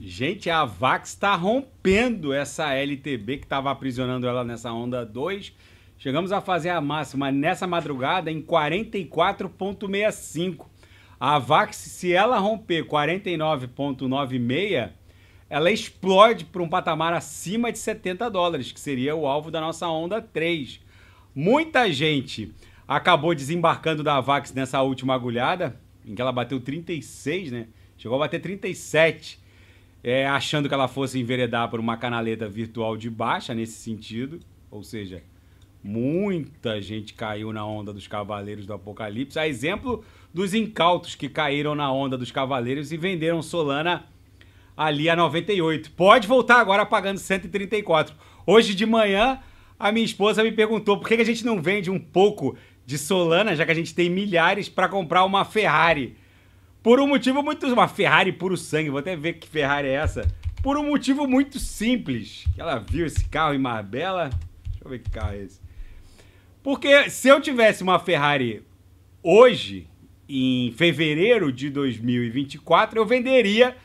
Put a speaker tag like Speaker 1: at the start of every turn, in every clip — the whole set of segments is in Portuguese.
Speaker 1: Gente, a Vax está rompendo essa LTB que estava aprisionando ela nessa onda 2. Chegamos a fazer a máxima nessa madrugada em 44,65. A Vax, se ela romper 49,96, ela explode para um patamar acima de 70 dólares, que seria o alvo da nossa onda 3. Muita gente acabou desembarcando da Vax nessa última agulhada, em que ela bateu 36, né? Chegou a bater 37 é, achando que ela fosse enveredar por uma canaleta virtual de baixa nesse sentido, ou seja, muita gente caiu na onda dos Cavaleiros do Apocalipse, a exemplo dos incautos que caíram na onda dos Cavaleiros e venderam Solana ali a 98. Pode voltar agora pagando 134. Hoje de manhã, a minha esposa me perguntou por que a gente não vende um pouco de Solana, já que a gente tem milhares, para comprar uma Ferrari. Por um motivo muito. Uma Ferrari puro sangue, vou até ver que Ferrari é essa. Por um motivo muito simples. Ela viu esse carro em Marbella. Deixa eu ver que carro é esse. Porque se eu tivesse uma Ferrari hoje, em fevereiro de 2024, eu venderia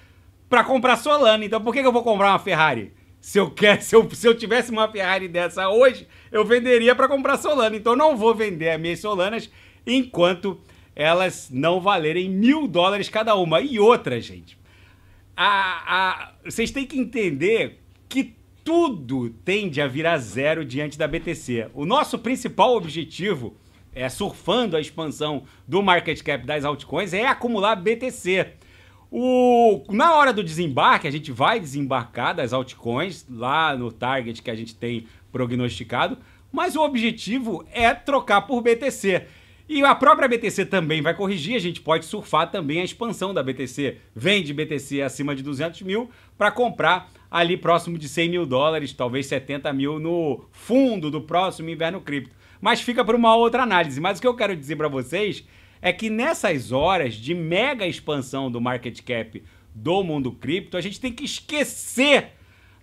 Speaker 1: para comprar Solana. Então por que, eu vou comprar uma Ferrari? Se eu, quer, se, eu, se eu tivesse uma Ferrari dessa hoje, eu venderia para comprar Solana. Então não vou vender as minhas Solanas enquanto elas não valerem mil dólares cada uma. E outra, gente, a, a, vocês têm que entender que tudo tende a virar zero diante da BTC. O nosso principal objetivo, é, surfando a expansão do market cap das altcoins, é acumular BTC. O, na hora do desembarque, a gente vai desembarcar das altcoins lá no target que a gente tem prognosticado, mas o objetivo é trocar por BTC. E a própria BTC também vai corrigir, a gente pode surfar também a expansão da BTC. Vende BTC acima de 200 mil para comprar ali próximo de 100 mil dólares, talvez 70 mil no fundo do próximo inverno cripto. Mas fica para uma outra análise. Mas o que eu quero dizer para vocês é que nessas horas de mega expansão do market cap do mundo cripto, a gente tem que esquecer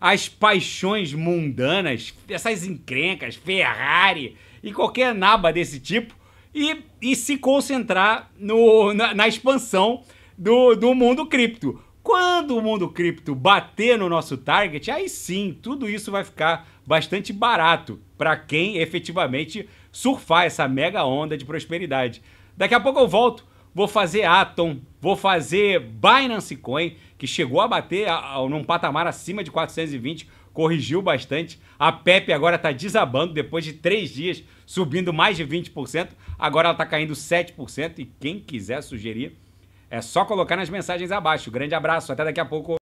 Speaker 1: as paixões mundanas, essas encrencas, Ferrari e qualquer naba desse tipo e, e se concentrar no, na, na expansão do, do mundo cripto. Quando o mundo cripto bater no nosso target, aí sim, tudo isso vai ficar bastante barato para quem efetivamente surfar essa mega onda de prosperidade. Daqui a pouco eu volto, vou fazer Atom, vou fazer Binance Coin, que chegou a bater a, a, num patamar acima de 420 corrigiu bastante. A Pepe agora está desabando depois de três dias, subindo mais de 20%. Agora ela está caindo 7%. E quem quiser sugerir, é só colocar nas mensagens abaixo. Grande abraço, até daqui a pouco.